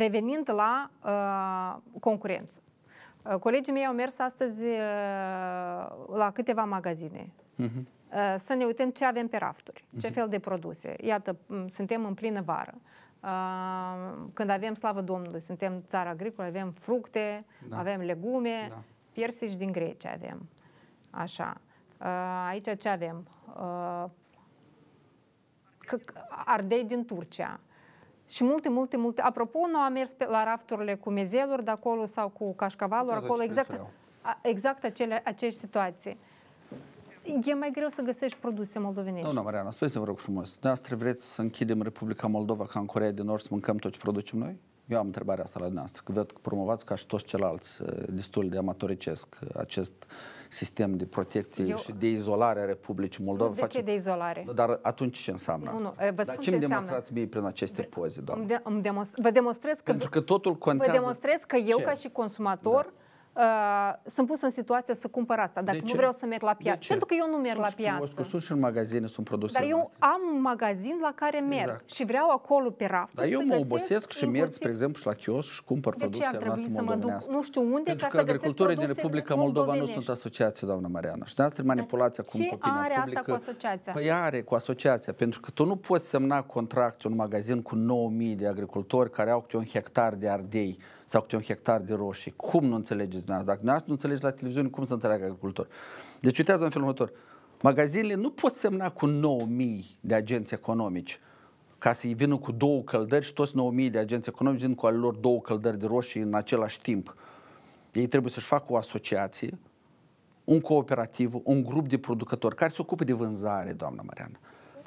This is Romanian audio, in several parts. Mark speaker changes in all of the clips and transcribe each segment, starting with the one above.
Speaker 1: Revenind la uh, concurență. Uh, colegii mei au mers astăzi uh, la câteva magazine. Uh-huh. Uh, să ne uităm ce avem pe rafturi, uh-huh. ce mhm. fel de produse. Iată, suntem în plină vară. Uh, când avem slavă Domnului, suntem țară agricolă, avem fructe, da. avem legume, da. piersici din Grecia avem. Așa. Uh, aici ce avem? Uh, ardei din Turcia, și multe, multe, multe. Apropo, nu am mers pe, la rafturile cu mezeluri de acolo sau cu cașcavalul, da, da, acolo, exact, exact acele, aceeași situații. E mai greu să găsești produse moldovenești. Nu, Mariana,
Speaker 2: spuneți-vă, vă rog frumos, dumneavoastră vreți să închidem Republica Moldova ca în Corea de Nord să mâncăm tot ce producem noi? eu am întrebarea asta la dumneavoastră, că văd că promovați ca și toți ceilalți eh, destul de amatoricesc acest sistem de protecție eu... și de izolare a Republicii Moldova. Nu, de face... ce de
Speaker 1: izolare? Dar
Speaker 2: atunci ce înseamnă nu, asta? Nu, eh, vă Dar ce, ce îmi demonstrați mie prin aceste poze, doamne?
Speaker 1: De- vă demonstrez că...
Speaker 2: Pentru că totul contează... Vă demonstrez că eu, ce? ca și
Speaker 1: consumator, da uh, sunt pus în situația să cumpăr asta, dacă nu vreau să merg la piață. Pentru că eu nu merg sunt la piață.
Speaker 2: Că, sunt și în magazine, sunt produse. Dar eu noastre.
Speaker 1: am un magazin la care merg exact. și vreau acolo pe raft. Dar eu mă obosesc
Speaker 2: și merg, spre exemplu, și la kiosc și cumpăr produse. De ce ar trebui să mă duc
Speaker 1: nu știu unde Pentru ca că să agricultorii din Republica Moldova nu sunt
Speaker 2: asociați, doamna Mariana. Și de asta e manipulația cu opinia publică. Ce are asta cu asociația? Păi are cu asociația, pentru că tu nu poți semna contract un magazin cu 9.000 de agricultori care au câte un hectar de ardei sau câte un hectar de roșii. Cum nu înțelegeți dumneavoastră? Dacă dumneavoastră nu înțelegeți la televiziune, cum să înțeleagă agricultor? Deci uitați-vă în felul următor. Magazinele nu pot semna cu 9000 de agenți economici ca să-i vină cu două căldări și toți 9000 de agenți economici vin cu al lor două căldări de roșii în același timp. Ei trebuie să-și facă o asociație, un cooperativ, un grup de producători care se ocupe de vânzare, doamna Mariană.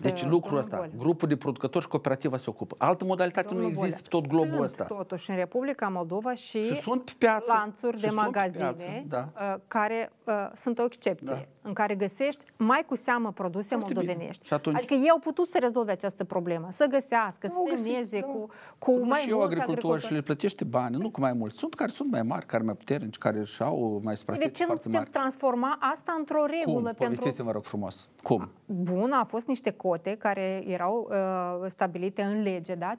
Speaker 2: Deci lucrul ăsta, grupul de producători și cooperativa se ocupă. Altă modalitate Domnul nu există Bolea, tot globul sunt ăsta.
Speaker 1: totuși în Republica Moldova și, și sunt pe piață, lanțuri și de magazine piață, da. Uh, care uh, sunt o excepție, da. în care găsești mai cu seamă produse Foarte moldovenești. Și atunci... Adică ei au putut să rezolve această problemă, să găsească, să semneze da. cu, cu Cum mai și eu agricultori și le
Speaker 2: plătește bani, nu cu mai mulți. Sunt care sunt mai mari, care mai puternici, care și au mai suprafețe De ce nu putem
Speaker 1: transforma asta într-o regulă? Cum? Pentru... Povestiți-mă,
Speaker 2: rog frumos. Cum?
Speaker 1: Bun, a fost niște cote care erau uh, stabilite în lege, da?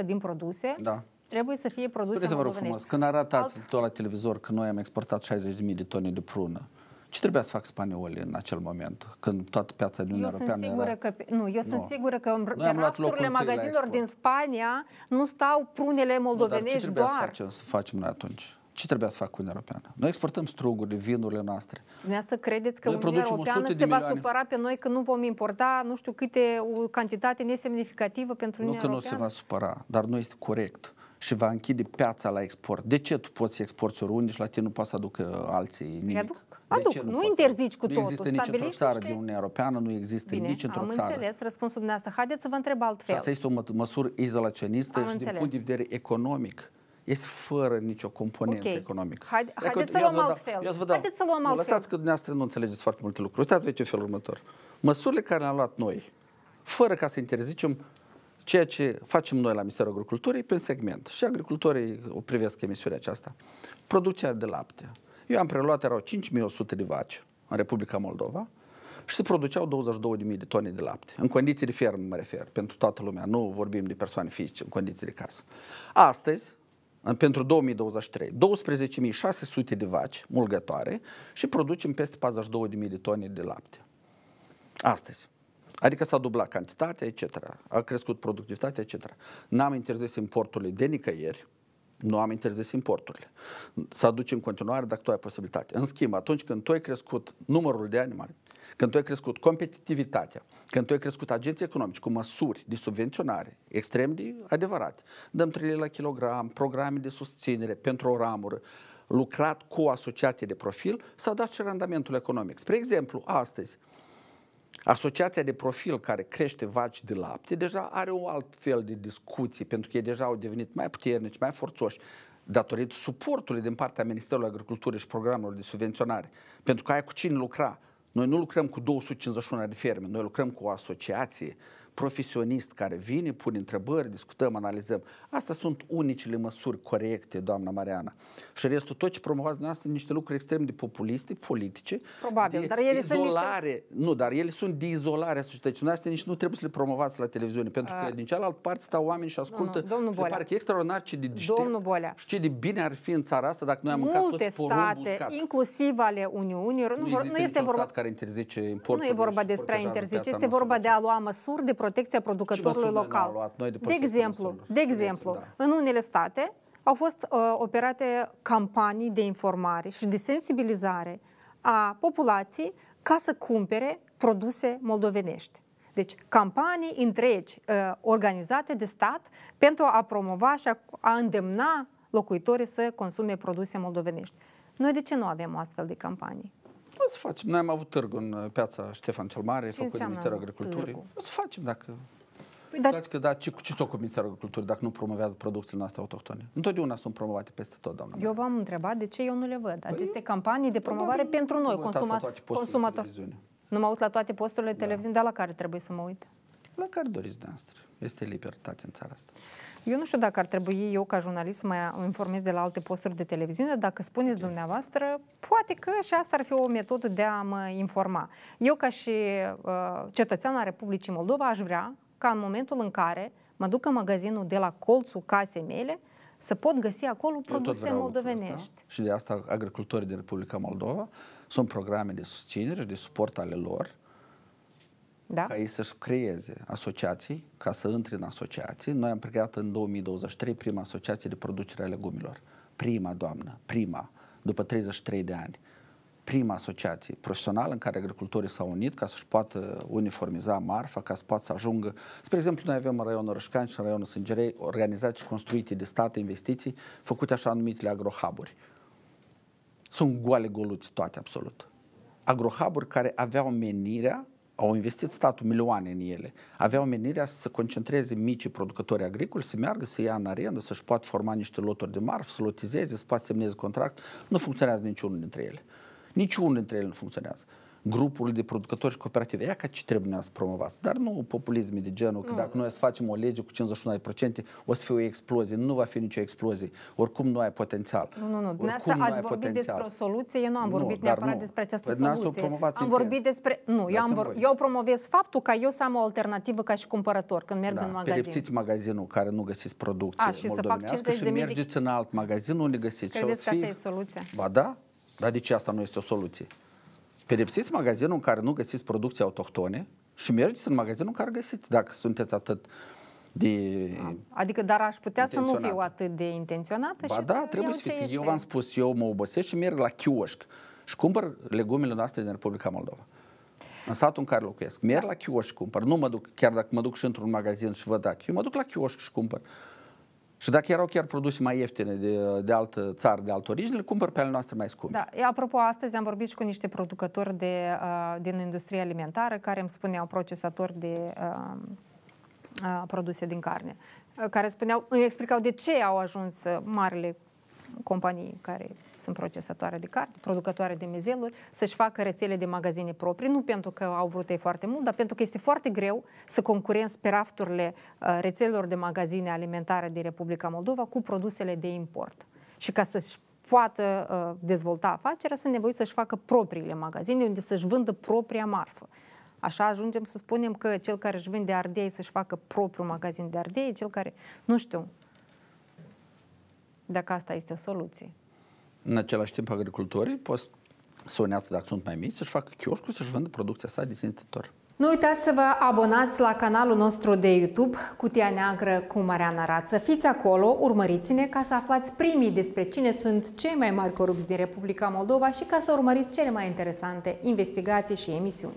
Speaker 1: 50% din produse da. trebuie să fie produse Spuneți-vă, rog frumos, când
Speaker 2: arătați Alt... tot la televizor că noi am exportat 60.000 de tone de prună, ce trebuia să fac spaniolii în acel moment, când toată piața din Uniunea Europeană sigură era...
Speaker 1: că, Nu, eu nu. sunt sigură că în Noi rafturile magazinilor din Spania nu stau prunele moldovenești nu, dar ce doar. Să facem,
Speaker 2: să facem noi atunci? Ce trebuia să facă Uniunea Europeană? Noi exportăm strugurile, vinurile noastre.
Speaker 1: Dumneavoastră credeți că noi Uniunea Europeană se va supăra pe noi că nu vom importa nu știu câte o cantitate nesemnificativă pentru Uniunea Europeană? Nu
Speaker 2: că Europeană? nu se va supăra, dar nu este corect și va închide piața la export. De ce tu poți exporta oriunde și la tine nu poți să aducă alții nimic? Aduc, aduc. nu, nu
Speaker 1: interzici cu nu totul. Nu există nici într-o
Speaker 2: țară din Uniunea Europeană, nu există Bine, nici într-o țară. am înțeles
Speaker 1: răspunsul dumneavoastră. Haideți să vă întreb altfel. Și asta este
Speaker 2: o măsură izolaționistă am și înțeles. din punct de vedere economic este fără nicio componentă okay. economică. Haide, haideți Dacă, să luăm altfel. Eu vă dau, haideți să
Speaker 1: luăm altfel. Lăsați că
Speaker 2: dumneavoastră nu înțelegeți foarte multe lucruri. Uitați-vă ce felul următor. Măsurile care le-am luat noi, fără ca să interzicem ceea ce facem noi la Ministerul Agriculturii pe un segment. Și agricultorii o privesc emisiunea aceasta. Producția de lapte. Eu am preluat, erau 5100 de vaci în Republica Moldova și se produceau 22.000 de tone de lapte. În condiții de fermă mă refer, pentru toată lumea. Nu vorbim de persoane fizice, în condiții de casă. Astăzi, pentru 2023, 12.600 de vaci mulgătoare și producem peste 42.000 de tone de lapte. Astăzi. Adică s-a dublat cantitatea, etc. A crescut productivitatea, etc. N-am interzis importurile de nicăieri, nu am interzis importurile. Să aduci în continuare dacă tu ai posibilitate. În schimb, atunci când tu ai crescut numărul de animale, când tu ai crescut competitivitatea, când tu ai crescut agenții economici cu măsuri de subvenționare extrem de adevărate, dăm 3 la kilogram, programe de susținere pentru o ramură, lucrat cu o asociație de profil, s-a dat și randamentul economic. Spre exemplu, astăzi, Asociația de profil care crește vaci de lapte deja are un alt fel de discuții, pentru că ei deja au devenit mai puternici, mai forțoși, datorită suportului din partea Ministerului Agriculturii și programelor de subvenționare. Pentru că ai cu cine lucra. Noi nu lucrăm cu 251 de ferme, noi lucrăm cu o asociație profesionist care vine, pune întrebări, discutăm, analizăm. Asta sunt unicile măsuri corecte, doamna Mariana. Și restul, tot ce promovați dumneavoastră, sunt niște lucruri extrem de populiste, politice. Probabil, dar ele izolare, sunt niște... Nu, dar ele sunt de izolare a societății. Dumneavoastră nici nu trebuie să le promovați la televiziune, pentru că a... din cealaltă parte stau oameni și ascultă. Nu, nu, Domnul Bolea. extraordinar ce de Domnul Bolea. Și ce de bine ar fi în țara asta dacă noi am Multe mâncat toți state,
Speaker 1: inclusiv ale Uniunii, nu, nu, vor, nu este vorba... care
Speaker 2: interzice importul. Nu e vorba despre a interzice, este vorba
Speaker 1: de a lua măsuri de protecția producătorului local. Luat noi de, de exemplu, de exemplu da. în unele state au fost uh, operate campanii de informare și de sensibilizare a populației ca să cumpere produse moldovenești. Deci campanii întregi uh, organizate de stat pentru a promova și a, a îndemna locuitorii să consume produse moldovenești. Noi de ce nu avem o astfel de
Speaker 2: campanii? să facem? Noi am avut târg în uh, piața Ștefan cel Mare, făcut de Ministerul Agriculturii. Târgul? O să facem dacă... Păi, dar... Adică, da, ce, ce s-o cu Ministerul Agriculturii dacă nu promovează producțiile noastre autohtone? Întotdeauna sunt promovate peste tot, doamna.
Speaker 1: Eu v-am întrebat de ce eu nu le văd. Păi Aceste păi, campanii de promovare nu, pentru noi, consumatorii. Consumator. Nu mă uit la toate posturile de da. televiziune, da. dar la care trebuie să mă uit?
Speaker 2: La care doriți de dumneavoastră este libertate în țara asta.
Speaker 1: Eu nu știu dacă ar trebui eu ca jurnalist să mă informez de la alte posturi de televiziune, dacă spuneți okay. dumneavoastră, poate că și asta ar fi o metodă de a mă informa. Eu ca și uh, cetățean al Republicii Moldova aș vrea ca în momentul în care mă duc în magazinul de la colțul casei mele, să pot găsi acolo produse moldovenești.
Speaker 2: Și de asta agricultorii din Republica Moldova sunt programe de susținere și de suport ale lor da? ca ei să-și creeze asociații, ca să intre în asociații. Noi am creat în 2023 prima asociație de producere a legumilor. Prima, doamnă, prima, după 33 de ani. Prima asociație profesională în care agricultorii s-au unit ca să-și poată uniformiza marfa, ca să poată să ajungă. Spre exemplu, noi avem în raionul Rășcani și în raionul Sângerei și construite de state, investiții, făcute așa numitele agrohaburi. Sunt goale goluți toate absolut. Agrohaburi care aveau menirea au investit statul milioane în ele, aveau menirea să se concentreze mici producători agricoli, să meargă, să ia în arendă, să-și poată forma niște loturi de marfă, să lotizeze, să poată semneze contract. Nu funcționează niciunul dintre ele. Niciunul dintre ele nu funcționează grupul de producători și cooperative. Ea ca ce trebuie să promovați. Dar nu populisme de genul că nu. dacă noi să facem o lege cu 51%, o să fie o explozie. Nu va fi nicio explozie. Oricum nu ai potențial. Nu, nu, nu. Dumneavoastră ați vorbit potențial. despre o
Speaker 1: soluție. Eu nu am nu, vorbit neapărat nu. despre această păi soluție. Am intens. vorbit despre... Nu, eu, am vor... eu promovez faptul ca eu să am o alternativă ca și cumpărător când merg da, în magazin. Pedepsiți
Speaker 2: magazinul care nu găsiți producție A, și să fac 50 și de mergeți de... în alt magazin unde găsiți. Credeți că asta e
Speaker 1: soluția? Ba
Speaker 2: da, dar de ce asta nu este o soluție? Pedepsiți magazinul în care nu găsiți producții autohtone și mergeți în magazinul în care găsiți, dacă sunteți atât de... Ah.
Speaker 1: Adică, dar aș putea să nu fiu atât de intenționată ba și da, să trebuie să fiți. Eu v-am
Speaker 2: spus, eu mă obosesc și merg la chioșc și cumpăr legumele noastre din Republica Moldova. În satul în care locuiesc. Merg da. la chioșc și cumpăr. Nu mă duc, chiar dacă mă duc și într-un magazin și văd dacă. eu mă duc la chioșc și cumpăr. Și dacă erau chiar produse mai ieftine de, de altă țară, de altă origine, le cumpăr pe ale noastre mai scumpe.
Speaker 1: Da. E Apropo, astăzi am vorbit și cu niște producători de, uh, din industria alimentară care îmi spuneau procesatori de uh, uh, produse din carne, uh, care spuneau, îmi explicau de ce au ajuns uh, marile companii care sunt procesatoare de carte, producătoare de mizeluri, să-și facă rețele de magazine proprii, nu pentru că au vrut ei foarte mult, dar pentru că este foarte greu să concurenți pe rafturile uh, rețelelor de magazine alimentare din Republica Moldova cu produsele de import. Și ca să-și poată uh, dezvolta afacerea, sunt nevoiți să-și facă propriile magazine, unde să-și vândă propria marfă. Așa ajungem să spunem că cel care își vinde ardei să-și facă propriul magazin de ardei, cel care, nu știu, dacă asta este o soluție.
Speaker 2: În același timp, agricultorii pot să unească, dacă sunt mai mici, să-și facă chioșcul, să-și vândă producția sa dezintător.
Speaker 1: Nu uitați să vă abonați la canalul nostru de YouTube, Cutia Neagră cu Mariana Rață. Fiți acolo, urmăriți-ne ca să aflați primii despre cine sunt cei mai mari corupți din Republica Moldova și ca să urmăriți cele mai interesante investigații și emisiuni.